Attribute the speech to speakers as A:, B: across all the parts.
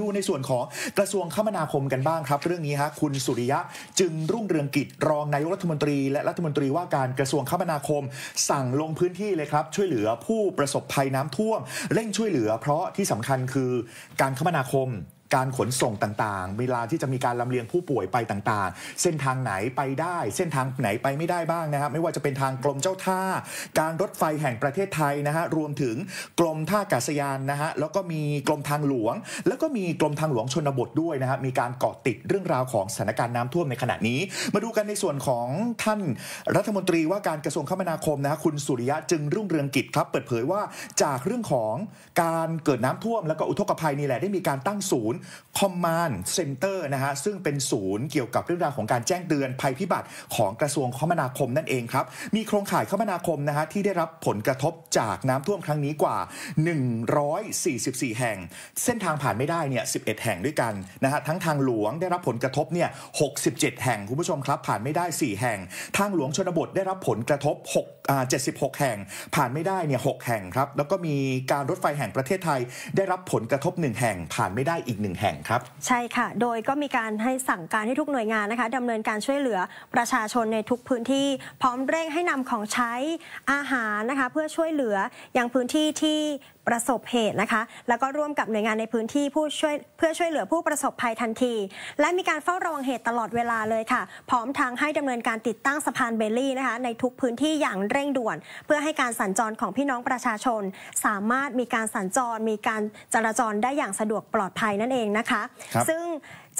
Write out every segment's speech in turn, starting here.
A: ดูในส่วนของกระทรวงคมนาคมกันบ้างครับ เรื่องนี้ฮะคุณสุริยะจึงรุ่งเรืองกิจรองนายกรัฐมนตรีและรัฐมนตรี ว่าการกระทรวงคมนาคม สั่งลงพื้นที่เลยครับ ช่วยเหลือผู้ประสบภัยน้ำท่วมเร่งช่วยเหลือ เพราะที่สำคัญคือการคมนาคมการขนส่งต่างๆ เวลาที่จะมีการลำเลียงผู้ป่วยไปต่างๆ เส้นทางไหนไปได้ เส้นทางไหนไปไม่ได้บ้างนะครับ ไม่ว่าจะเป็นทางกรมเจ้าท่า การรถไฟแห่งประเทศไทยนะฮะ รวมถึงกรมท่าอากาศยานนะฮะ แล้วก็มีกรมทางหลวง แล้วก็มีกรมทางหลวงชนบทด้วยนะครับมีการเกาะติดเรื่องราวของสถานการณ์น้ำท่วมในขณะนี้ มาดูกันในส่วนของท่านรัฐมนตรีว่าการกระทรวงคมนาคมนะคคุณสุริยะจึงรุ่งเรืองกิจครับ เปิดเผยว่าจากเรื่องของการเกิดน้ำท่วม แล้วก็อุทกภัยนี่แหละได้มีการตั้งศูนย์ Command Center นะฮะซึ่งเป็นศูนย์เกี่ยวกับเรื่องราวของการแจ้งเตือนภัยพิบัติของกระทรวงคมนาคมนั่นเองครับมีโครงข่ายคมนาคมนะฮะที่ได้รับผลกระทบจากน้ำท่วมครั้งนี้กว่า 144 แห่ง เส้นทางผ่านไม่ได้เนี่ย11 แห่งด้วยกันนะฮะทั้งทางหลวงได้รับผลกระทบเนี่ย67 แห่งคุณผู้ชมครับผ่านไม่ได้ 4 แห่ง ทางหลวงชนบทได้รับผลกระทบ6อ่า76 แห่ง ผ่านไม่ได้เนี่ย6แห่งครับแล้วก็มีการรถไฟแห่งประเทศไทย ได้รับผลกระทบ1แห่งผ่านไม่ได้อีก1 1แห่งครับ
B: ใช่ค่ะ โดยก็มีการให้สั่งการให้ทุกหน่วยงานนะคะดำเนินการช่วยเหลือประชาชนในทุกพื้นที่ พร้อมเร่งให้นำของใช้อาหารนะคะ เพื่อช่วยเหลืออย่างพื้นที่ที่ประสบเหตุนะคะ แล้วก็ร่วมกับหน่วยงานในพื้นที่ผู้ช่วยเพื่อช่วยเหลือผู้ประสบภัยทันที และมีการเฝ้าระวังเหตุตลอดเวลาเลยค่ะ พร้อมทางให้ดำเนินการติดตั้งสะพานเบลลี่นะคะในทุกพื้นที่อย่างเร่งด่วน เพื่อให้การสัญจรของพี่น้องประชาชน สามารถมีการสัญจร มีการจราจรได้อย่างสะดวกปลอดภัยนั่นเองนะคะ ซึ่ง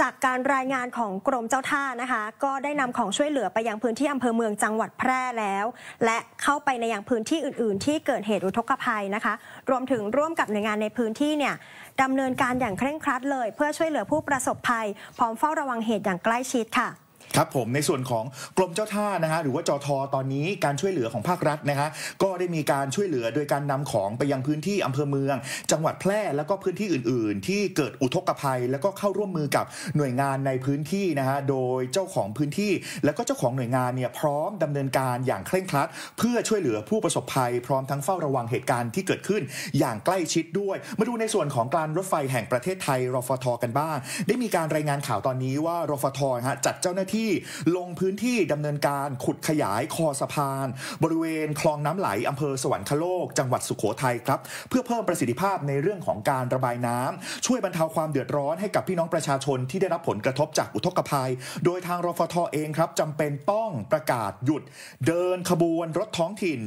B: จากการรายงานของกรมเจ้าท่านะคะ ก็ได้นำของช่วยเหลือไปยังพื้นที่อำเภอเมืองจังหวัดแพร่แล้ว และเข้าไปในยังพื้นที่อื่น ๆ ที่เกิดเหตุ อุทกภัยนะคะ รวมถึงร่วมกับหน่วยงานในพื้นที่เนี่ยดำเนินการอย่างเคร่งครัดเลย เพื่อช่วยเหลือผู้ประสบภัย พร้อมเฝ้าระวังเหตุอย่างใกล้ชิดค่ะ
A: ครับผมในส่วนของกรมเจ้าท่านะฮะหรือว่าจอทอตอนนี้การช่วยเหลือของภาครัฐนะฮะก็ได้มีการช่วยเหลือโดยการนำของไปยังพื้นที่อำเภอเมือง จังหวัดแพร่แล้วก็พื้นที่อื่นๆ ที่เกิดอุทกภัยแล้วก็เข้าร่วมมือกับหน่วยงานในพื้นที่นะฮะโดยเจ้าของพื้นที่แล้วก็เจ้าของหน่วยงานเนี่ยพร้อมดำเนินการอย่างเคร่งครัด เพื่อช่วยเหลือผู้ประสบภัยพร้อมทั้งเฝ้าระวังเหตุการณ์ที่เกิดขึ้น อย่างใกล้ชิดด้วย มาดูในส่วนของการรถไฟแห่งประเทศไทยรฟท กันบ้าง ได้มีการรายงานข่าวตอนนี้ว่ารฟทฮะจัดเจ้าหน้าที่ที่ลงพื้นที่ดำเนินการขุดขยายคอสะพาน บริเวณคลองน้ำไหลอำเภอสวรรคโลก จังหวัดสุขโขทัยครับ เพื่อเพิ่มประสิทธิภาพในเรื่องของการระบายน้ำช่วยบรรเทาความเดือดร้อนให้กับพี่น้องประชาชนที่ได้รับผลกระทบจากอุทกภัย โดยทางรฟทเองครับจำเป็นต้องประกาศหยุด เดินขบวนรถท้องถิ่น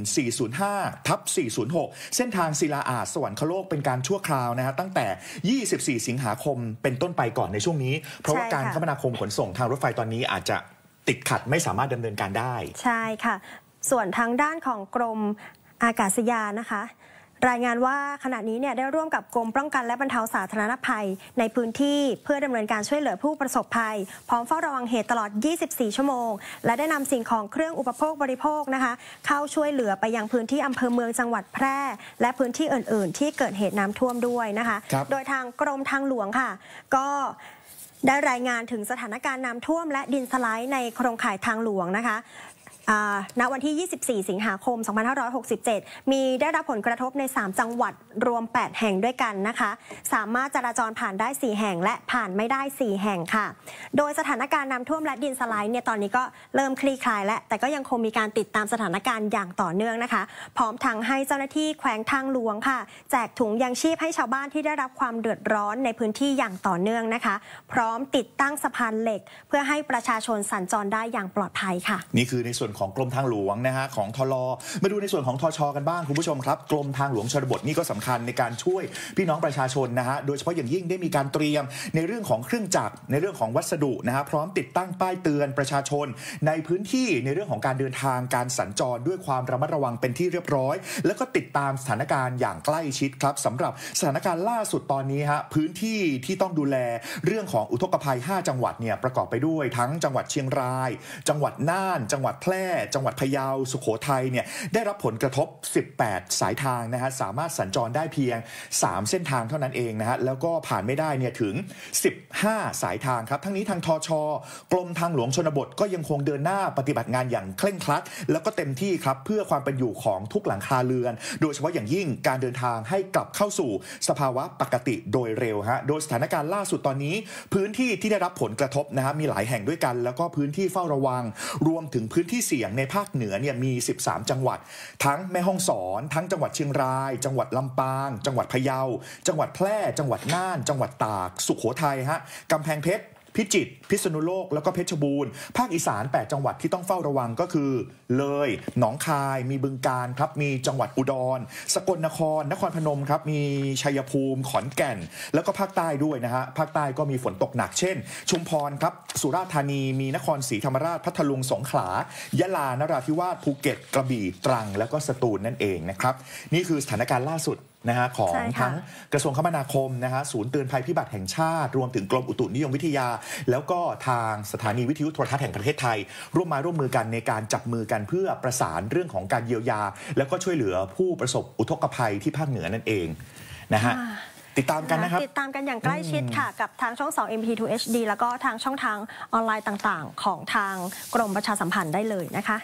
A: 405 ทับ406 เส้นทางศิลาอาสสวรรคโลกเป็นการชั่วคราวนะฮะตั้งแต่ 24 สิงหาคมเป็นต้นไปก่อนในช่วงนี้ เพราะว่าการคมนาคมขนส่งทางรถไฟตอนนี้อาจจะติดขัดไม่ส
B: ามารถดำเนินการได้ ใช่ค่ะ ส่วนทางด้านของกรมอากาศยานนะคะ รายงานว่าขณะนี้เนี่ยได้ร่วมกับกรมป้องกันและบรรเทาสาธารณภัยในพื้นที่เพื่อดำเนินการช่วยเหลือผู้ประสบภัย พร้อมเฝ้าระวังเหตุตลอด 24 ชั่วโมง และได้นำสิ่งของเครื่องอุปโภคบริโภคนะคะ เข้าช่วยเหลือไปยังพื้นที่อำเภอเมืองจังหวัดแพร่ และพื้นที่อื่น ๆ ที่เกิดเหตุน้ำท่วมด้วยนะคะคโดยทางกรมทางหลวงค่ะ ก็ได้รายงานถึงสถานการณ์น้ำท่วมและดินสไลด์ในโครงข่ายทางหลวงนะคะณวันที่ 24 สิงหาคม 2567 มีได้รับผลกระทบใน 3 จังหวัดรวม 8 แห่งด้วยกันนะคะ สามารถจราจรผ่านได้4แห่งและผ่านไม่ได้4แห่งค่ะโดยสถานการณ์น้ำท่วมและดินสไลด์เนี่ยตอนนี้ก็เริ่มคลี่คลาย และแต่ก็ยังคงมีการติดตามสถานการณ์อย่างต่อเนื่องนะคะ พร้อมทั้งให้เจ้าหน้าที่แขวงทางหลวงค่ะ แจกถุงยางชีพให้ชาวบ้านที่ได้รับความเดือดร้อนในพื้นที่อย่างต่อเนื่องนะคะ พร้อมติดตั้งสะพานเหล็ก เพื่อให้ประชาชนสัญจรได้อย่างปลอดภัยค่ะ
A: นี่คือในส่วนของกรมทางหลวงนะฮะของทลมาดูในส่วนของทช กันบ้างคุณผู้ชมครับ กรมทางหลวงชนบทนี่ก็สำคัญในการช่วยพี่น้องประชาชนนะฮะโดยเฉพาะอย่างยิ่งได้มีการเตรียมในเรื่องของเครื่องจักรในเรื่องของวัสดุนะฮะพร้อมติดตั้งป้ายเตือนประชาชน ในพื้นที่ในเรื่องของการเดินทางการสัญจรด้วยความระมัดระวังเป็นที่เรียบร้อย แล้วก็ติดตามสถานการณ์อย่างใกล้ชิดครับสำหรับสถานการณ์ล่าสุดตอนนี้ฮะพื้นที่ที่ต้องดูแล เรื่องของอุทกภัย 5 จังหวัดเนี่ยประกอบไปด้วยทั้งจังหวัดเชียงราย จังหวัดน่าน จังหวัดแพร่ร่จังหวัดพะเยาสุขโขทัยเนี่ยได้รับผลกระทบ 18 สายทางนะฮะสามารถสัญจรได้เพียง 3 เส้นทางเท่านั้นเองนะฮะแล้วก็ผ่านไม่ได้เนี่ยถึง 15 สายทางครับ ทั้งนี้ทางทชกรมทางหลวงชนบทก็ยังคงเดินหน้าปฏิบัติงานอย่างเคร่งครัด แล้วก็เต็มที่ครับ เพื่อความเป็นอยู่ของทุกหลังคาเรือน โดยเฉพาะอย่างยิ่งการเดินทางให้กลับเข้าสู่สภาวะปกติโดยเร็วฮะโดยสถานการณ์ล่าสุดตอนนี้พื้นที่ที่ได้รับผลกระทบนะฮะมีหลายแห่งด้วยกัน แล้วก็พื้นที่เฝ้าระวัง รวมถึงพื้นที่สี่ยงในภาคเหนือเนี่ยมี 13 จังหวัด ทั้งแม่ฮ่องสอน ทั้งจังหวัดเชียงราย จังหวัดลำปาง จังหวัดพะเยา จังหวัดแพร่ จังหวัดน่าน จังหวัดตาก สุขโขทัยฮะ กำแพงเพชรพิจิตรพิษณุโลกแล้วก็เพชรบูรณ์ ภาคอีสาน 8 จังหวัดที่ต้องเฝ้าระวังก็คือเลย หนองคายมีบึงการครับ มีจังหวัดอุดรสกลนคร นครพนมครับ มีชัยภูมิขอนแก่น แล้วก็ภาคใต้ด้วยนะฮะภาคใต้ก็มีฝนตกหนักเช่น ชุมพรครับ สุราษฎร์ธานี มีนครศรีธรรมราชพัทลุงสงขลายะลานราธิวาสภูเก็ตกระบี่ตรัง แล้วก็สตูลนั่นเองนะครับนี่คือสถานการณ์ล่าสุดนะฮะของทั้งกระทรวงคมนาคมนะฮะศูนย์เตือนภัยพิบัติแห่งชาติ รวมถึงกรมอุตุนิยมวิทยา แล้วก็ทางสถานีวิทยุโทรทัศน์แห่งประเทศไทยร่วมมาร่วมมือกันในการจับมือกันเพื่อประสานเรื่องของการเยียวยา แล้วก็ช่วยเหลือผู้ประสบอุทกภัยที่ภาคเหนือนั่นเองนะฮะติดตามกันนะครับติดต
B: ามกันอย่างใกล้ชิดค่ะกับทางช่อง 2 MP2 HD แล้วก็ทางช่องทางออนไลน์ต่างๆ ของทางกรมประชาสัมพันธ์ได้เลยนะคะ